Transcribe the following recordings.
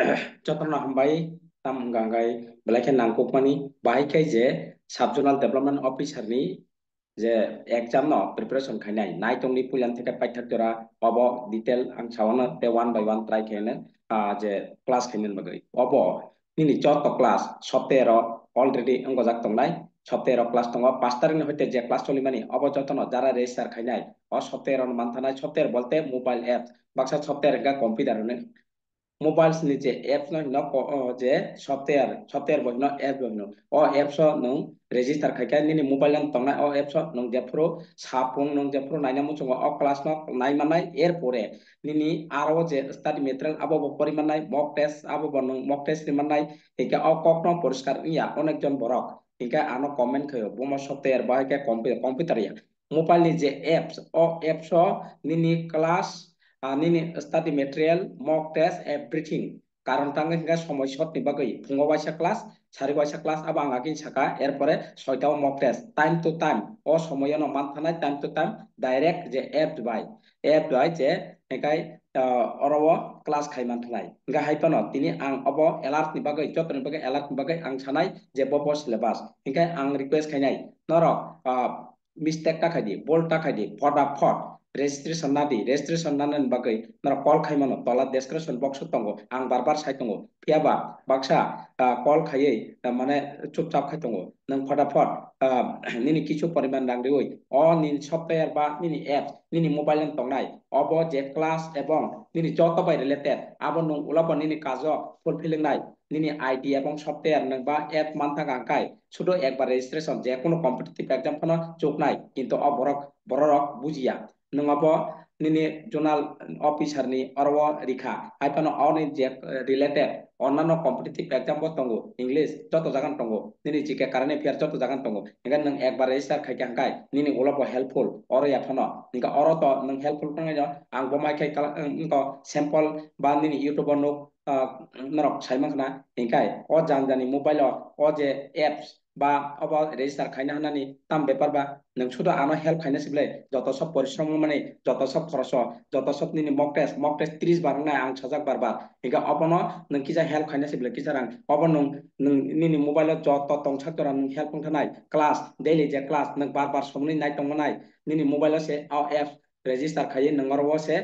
যতনা হামবাই তাম গাঙ্গাই বেলাকে নাংকুকমানি বাহাইখাই যে sub zonal development officer নি যে এক্সাম ন প্রিপারেশন খাই নাই নাই তংনি পুলান থেকে পাইথাক জরা অব ডিটেল আং ছাওনা তে ওয়ান বাই ওয়ান ট্রাই খাইনে যে ক্লাস খাইনেন বাগৈ অব নিনি চত ক্লাস সপ্তাহের অলরেডি অঙ্গজাক তংনাই সপ্তাহের ক্লাস তঙ্গ পাঁচ তারিখ হইতে যে ক্লাস চলি মানে অবযতন যারা রেজিস্টার খাই নাই অ সপ্তাহের মানথানায় সপ্তাহের বলতে মোবাইল অ্যাপ বাক্সা সপ্তাহের গা computer mobiles niche apps no no je software software bo no app bo no o apps no register khai kai ni mobile nang tong na o apps no je pro sapung no je pro nai na mu chung o class no nai manai er pore ni ni aro je study material abo bo porimanai mock test abo bo no mock test ni manai eka o kok no poriskar ya onek jon borok eka ano comment khayo boma software ba eka computer computer ya mobile ni je apps o apps ni ni class 아니니 study material, mock test, everything. কারণ তাঙ্গে হিঙ্গা নিবা গই ফুঙ্গ বাইসা class সারি বাইসা class আবার আঙাকিন শাখা এরপরে ছয়টাও mock test time to time অ সময় ন থানায় টাইম টু টাইম ডাইরেক্ট যে এপ বাই এপ বাই যে হেকাই অরব ক্লাস খাইমান থানায় হিঙ্গা হাইপান তিনি আং অব এলার্ট নিবা গই যত নিবা গই এলার্ট নিবা গই আং সানাই যে বব সিলেবাস হিঙ্গাই আং রিকোয়েস্ট খাইনাই নরক মিস্টেক টাকাই দি বোল্ড দি रेजिस्ट्रेसन नादि रेजिस्ट्रेसन नानान बागै नरा कल खाइमानो तला डेस्क्रिप्शन बक्स तंगो आं बार बार साइतंगो पियाबा बाक्सा कल खायै माने चुपचाप खाइतंगो नों फटाफट निनि किछु परिमाण नांगरि ओइ अ निनि सफ्टवेयर बा निनि एप निनि मोबाइल नों तंनाय अब जे क्लास एवं निनि जत बाय रिलेटेड आबो नों उलाबो निनि काज फुलफिलिंग नाय নিনি আইডি এবং সফটওয়্যার বা অ্যাপ মান্থা গাঙ্কায় ছোট একবার রেজিস্ট্রেশন যে কোনো কম্পিটিটিভ এক্সাম চোখ নাই কিন্তু অবরক বড় রক বুঝিয়া नङाबो निनि जोनाल अफिसारनि अरव रिखा आइपन अनि जे रिलेटेड अन्नानो कम्पिटिटिभ एग्जाम बतंगो इंलिश जत जागान तंगो निनि जिके कारने फियार जत जागान तंगो एगा नङ एकबार रेजिस्टार खाय खांगाय निनि ओलप हेल्पफुल अर याफन निङ अर त नङ हेल्पफुल तंगाय जों आं बमाय खाय कला निङ सेम्पल बा निनि युट्युब अन नङ नरक साइमखना इंकाय अ जान जानि मोबाइल अ जे एप्स বা অব রেজিস্টার খাইনা হানা তাম বেপার বা নংছু তো আনো হেল্প খাইনা সিবলে যত সব পরিশ্রম মানে যত সব খরচ যত সব নি মক টেস্ট মক টেস্ট 30 বার না আং ছজাক বার বার এক অপন নংকি যা হেল্প খাইনা সিবলে কি জারাং অপন নং নি নি মোবাইল যত তং ছাক তরা নং হেল্প কোন নাই ক্লাস ডেইলি যে ক্লাস ন বার বার সমনি নাই তং নাই নি নি মোবাইল সে আও অ্যাপ রেজিস্টার খাই নংর ও সে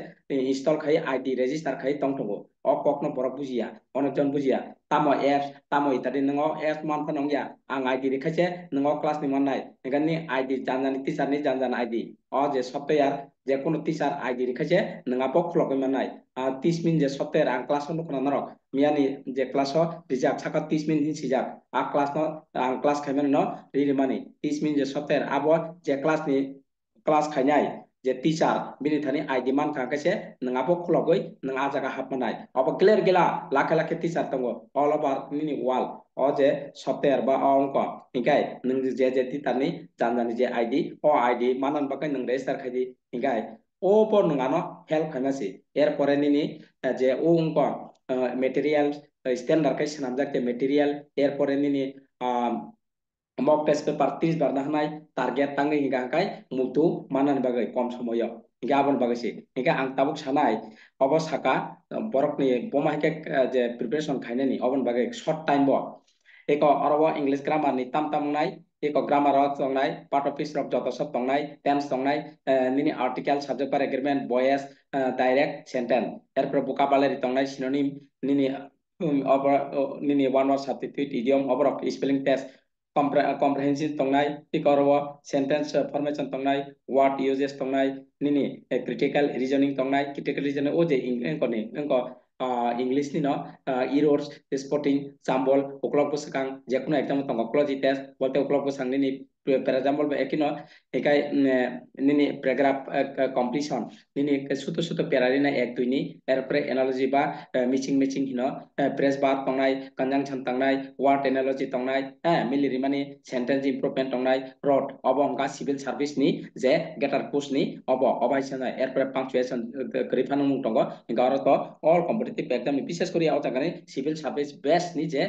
ইনস্টল খাই আইডি রেজিস্টার খাই তং তবো অ কক ন বড় বুঝিয়া অনজন বুঝিয়া tamo apps tamo itari nungo apps mon phanong ya ang ah, id rekha che nungo class ni mon nai negan ni id janjan teacher ni janjan id o je software je kuno tisar id rekha che nunga pok khlo kon nai a 30 min je software ang class no kono narok miani je class o rijak saka 30 min hin sijak a class no ang class khamen no ri mani 30 min je software abo je class ni class khanyai যে teacher বিনিথানি আই demand থাকেছে নাঙাবো খুলগৈ নাঙা জাগা হাত মানাই অব ক্লিয়ার গেলা লাখে লাখে টিচার দঙ্গ অল ওভার নিনি ওয়াল অ যে সফটওয়্যার বা অ অঙ্ক হিঙ্গাই নিং যে যে টিতানি জান জানি যে আইডি অ আইডি মানন বাকাই নিং রেজিস্টার খাইদি হিঙ্গাই ও পর নাঙান হেল্প খাইমাছি এর পরে নিনি যে ও অঙ্ক মেটেরিয়াল স্ট্যান্ডার্ড কে সিনাম যাকতে মেটেরিয়াল এর পরে নিনি mock test paper 30 bar nahnai target tangai hinga kai mutu manan bagai kom somoyo gabon bagai se hinga ang tabuk sanai obosaka borok ni boma hike je preparation khaine ni oban bagai short time bo ek arwa english grammar ni tam tam nai ek grammar ro songnai part of of joto sob tongnai tense songnai nini article subject par agreement voice direct sentence er pro vocabulary tongnai synonym nini over nini one word substitute idiom overall spelling test comprehensive tongai, picorvo, sentence formation tongai, what uses tongai, nini, a critical reasoning tongai, critical reasoning oje inkoni, unko uh English nino, uh errors, spotting, sample, o clock was kang, jacuna tongo clogy test, what the clock was hanging for example ekino ekai nini paragraph completion nini suto suto paralina ek dui ni er pre analogy ba matching matching hino press bar tongnai conjunction tongnai word analogy tongnai ha mili rimani sentence improvement tongnai rot obonga civil service ni je getter push ni obo obai chana er pre punctuation grifan mu tongo garo to all competitive exam bishes kori auta gane civil service best ni je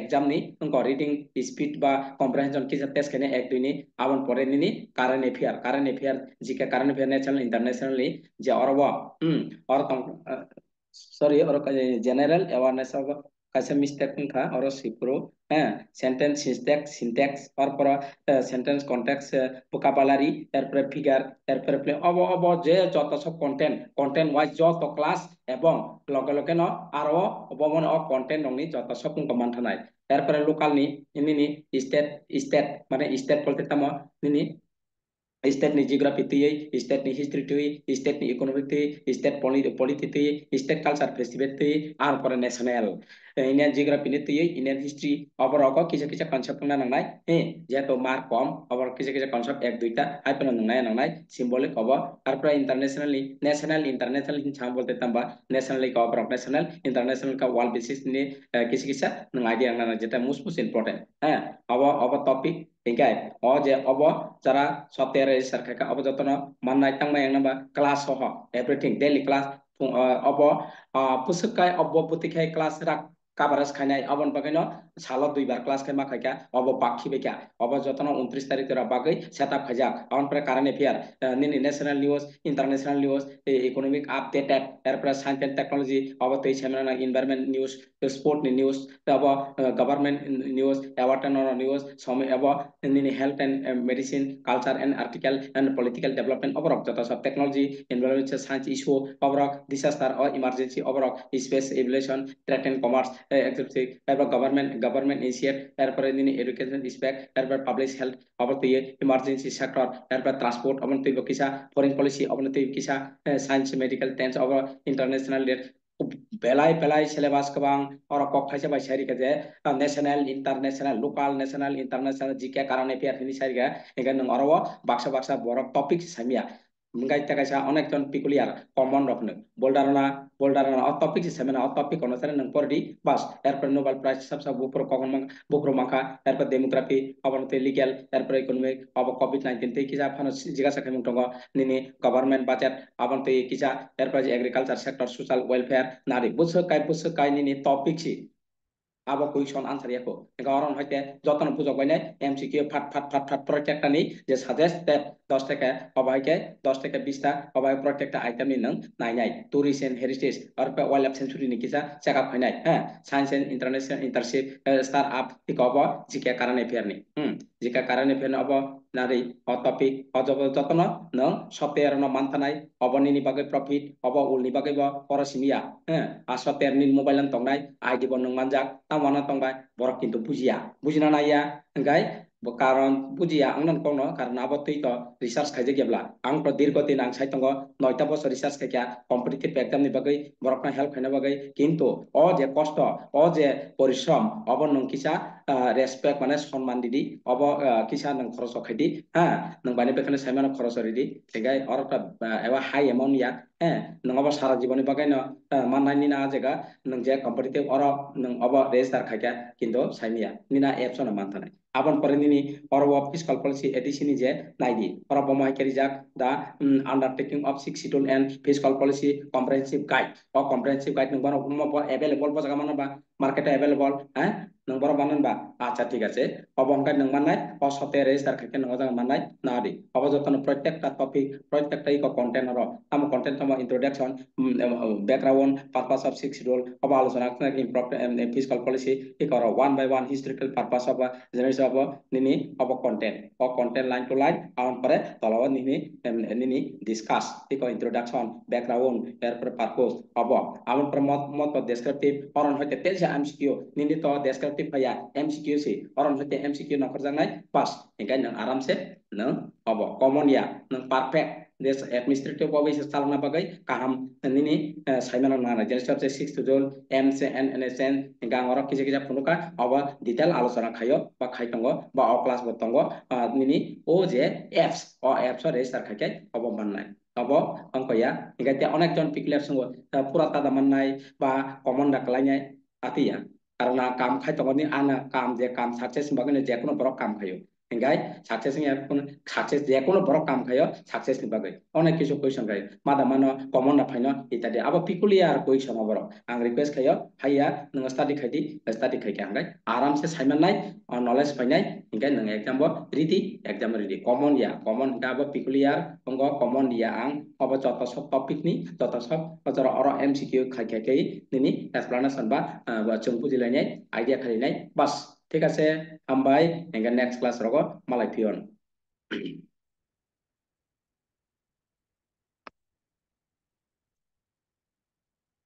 exam ni reading speed ba comprehension ki jate দুইনি আবন পরে নিনি पर current affair current GK GK current national internationally যে जे hmm और sorry অর general awareness of কাছে mistake খা অর সিপ্রো হ্যাঁ সেন্টেন্স সিনট্যাক্স সিনট্যাক্স তারপর সেন্টেন্স কন্টেক্স পোকাপালারি তারপরে ফিগার তারপরে প্লে অব অব যে যত সব কন্টেন্ট কন্টেন্ট ওয়াইজ যত ক্লাস এবং লগে লগে ন আর অব মানে অ কন্টেন্ট রংনি যত সব মানথানায় তারপরে লোকাল নি ini স্টেট স্টেট মানে স্টেট বলতে তাম ini স্টেট নি জিওগ্রাফি তুই স্টেট নি হিস্ট্রি তুই স্টেট নি ইকোনমিক তুই স্টেট পলিটি তুই স্টেট কালচার ফেস্টিভেল তুই আর পরে ন্যাশনাল इंडियान जियोग्राफी नि इंडियान हिस्ट्री अबरक किसा किसा कन्सेप्ट ना नंगनाय हे कम अबर किसा किसा कन्सेप्ट एक दुइटा आइपन नंगनाय नंगनाय अब आर इंटरनेशनल नेशनल इंटरनेशनल हिन छाम बोलते नेशनल का अबर नेशनल इंटरनेशनल का वर्ल्ड बेसिस नि किसा किसा जेटा मोस्ट मोस्ट इम्पोर्टेंट हां अब अब टॉपिक हिंगाय अ जे अब जरा सतेर अब जतन माननाय क्लास हो एवरीथिंग डेली क्लास अब पुस्तक अब पुतिक क्लास राख কাবারাস খাই নাই অবন পাকাইন সালো দুইবার ক্লাস খাই মা খাইকা অব পাক্ষি বেকা অব যতন উনত্রিশ তারিখ তোরা তেরা বাকি সেতাব খাইজা অবন পরে কারেন্ট এফেয়ার নিনি national news international news economic update এরপরে সায়েন্স অ্যান্ড টেকনোলজি অব তো এই seminar environment news sport news অব government news award and news সম অব নিনি health and medicine culture and article and political development অবরক যত সব টেকনোলজি এনভায়রনমেন্ট সায়েন্স ইস্যু অবরক ডিসাস্টার ও ইমার্জেন্সি অবরক space aviation trade and commerce government government initiate এরপরে দিন এডুকেশন স্পেক এরপর পাবলিক হেলথ অবনতি ইমার্জেন্সি সেক্টর এরপর ট্রান্সপোর্ট অবনতি কিসা ফরেন পলিসি অবনতি কিসা সায়েন্স মেডিকেল টেন্স অব ইন্টারন্যাশনাল ডেট বেলাই বেলাই সিলেবাস গবাং অর কক্ষাইছে বাই সাইরি কাজে national international local national international GK কারণে পিয়ার ফিনি সাইরি গা এগান নং অরও বাক্সা বাক্সা বড় টপিক সামিয়া গাইতে গাইছা অনেকজন পিকুলিয়ার কমন রকম বোল্ডারনা বোল্ডারনা অ টপিক সেমেনা অ টপিক অনুসারে নং পরডি বাস এরপর নোবেল প্রাইজ সব সব উপর কখন বুকর মাখা এরপর ডেমোগ্রাফি অবনতি লিগ্যাল এরপর ইকোনমিক অব কোভিড 19 তে কিজা ফান জিজ্ঞাসা কেমন টঙ্গ নিনি গভর্নমেন্ট বাজেট অবনতি কিজা এরপর এগ্রিকালচার সেক্টর সোশ্যাল ওয়েলফেয়ার নারী বুঝ কাই বুঝ কাই নিনি টপিক আবক ইসন আনসার ইয়াকো অরণ হইতে যতন পুজো কইলে এমসিকিউ ফাট ফাট ফাট ফাট প্রত্যেকটা নেই যে সাজেস্ট তে 10 অবাইকে 10 টাকা 20 অবাই প্রত্যেকটা আইটেম নিন নাই নাই টুরিস্ট এন্ড হেরিটেজ আর ওয়াইল্ড লাইফ সেঞ্চুরি নি কিসা চেক আপ হয় হ্যাঁ science and international internship startup ঠিক অব জিকে কারণে ফেরনি হুম জিকে কারণে ফেরনি অব 나리 어차피 어저버 저토나 능 서테르나 만타나이 어버니 니바게 프로핏 어버 올리바게 버 버시미야 응 아서테르니 모바일은 동나이 아이디 버능 만작 땅 와나 동바이 버럭 긴도 부지야 부지나 나야 응가이 কাৰণ বুজিয়া আংনান কওঁ ন কাৰণ আৱতী তো ৰিচাৰ্জ খাই যে গেবলা আং তো দীৰ্ঘদিন আং চাই তংগ নয়টা বছৰ ৰিচাৰ্জ খাই কিয়া কম্পিটিটিভ একজাম নিবাগৈ বৰকা হেল্প খাই নাবাগৈ কিন্তু অ যে কষ্ট অ যে পৰিশ্ৰম অব নংকিছা ৰেচপেক্ট মানে সন্মান দি দি অব কিছা নং খৰচ খাই দি হা নং বানি বেখনে চাইমান খৰচ হৰি দি ঠেগাই অৰ এটা এবাৰ হাই এমাউণ্ট ইয়াত হে নংবা সারা জীবনে বাগাই না মান নাই নিনা জায়গা নং যে কম্পিটিটিভ অর নং অব রেজিস্টার খাইকা কিন্তু সাইমিয়া নিনা এপস না মানতে আবার পরে নিনি পরব ফিসকাল পলিসি এডিশনি যে নাই দি পরব মাইকারি যাক the undertaking of six schedule and fiscal policy comprehensive guide অ comprehensive guide number of available বজা মানবা মার্কেটে অ্যাভেলেবল হ্যাঁ নম্বর বানান বা আচ্ছা ঠিক আছে অবংকার নং মানে অসতে রেজ তার কে নং জং মানে নারি অবজতন প্রত্যেকটা টপিক প্রত্যেকটা ইক কন্টেন্টর আম কন্টেন্ট তম introduction background purpose of six role অব আলোচনা কি ফিজিক্যাল পলিসি ইক অর one by one historical purpose of generation of নিনি অব কন্টেন্ট অ কন্টেন্ট লাইন টু লাইন আউন পরে তলব নিনি নিনি ডিসকাস ইক ইন্ট্রোডাকশন ব্যাকগ্রাউন্ড এর পরে পারপোজ অব আউন পরে মত ডেসক্রিপটিভ অরণ হইতে তেজ এমসিকিউ নিনি তো ডেসক্রিপটিভ হইয়া MCQ MCQ se oram MCQ na kerja zangai pas engkai nang aram set, no, obo common ya nang perfect des administrative bawai se salam na bagai kaham nini saiman na na jere shop six to don m se n n s n engkai ngoro kise detail alo kayo bak hai ba o class eh, nini o f o f so res tar kakek obo man nai apa angko ya engkai te onak jon pikler sungo eh, pura tada man nai ba common na kalanya ya corona కామ్ ఖై తొగని అన్న కామ్ దే కామ్ సచ్చే సింబగని జేకున బ్రో కామ్ ఖయో ગાય સક્સેસ ની આપણ સક્સেস જે কোনো বড় কাম খায় সাকসেস নি বাগে অনেক কিছু কোয়েশন গায় মাদা মানো কমন না ফাইনো ইত্যাদি আবার পিকুলিয়ার কোয়েশন বড় আং রিকোয়েস্ট খায় হাইয়া নং স্টাডি খাইতি স্টাডি খাইকে আং গায় আরামসে সাইমান নাই নলেজ ফাইনাই ইংগাই নং এক্সাম রিতি এক্সাম রিতি কমন ইয়া কমন গা বা পিকুলিয়ার অঙ্গ কমন ইয়া আং অব যত সব টপিক নি যত সব জর অর এমসিকিউ খাইকে কে নিনি এক্সপ্লেনেশন বা চংপু জিলাই নাই আইডিয়া খালি নাই বাস ঠিক আছে হাম বাই এনেকে নেক্সট ক্লাছ ৰ মালাই পিয়ন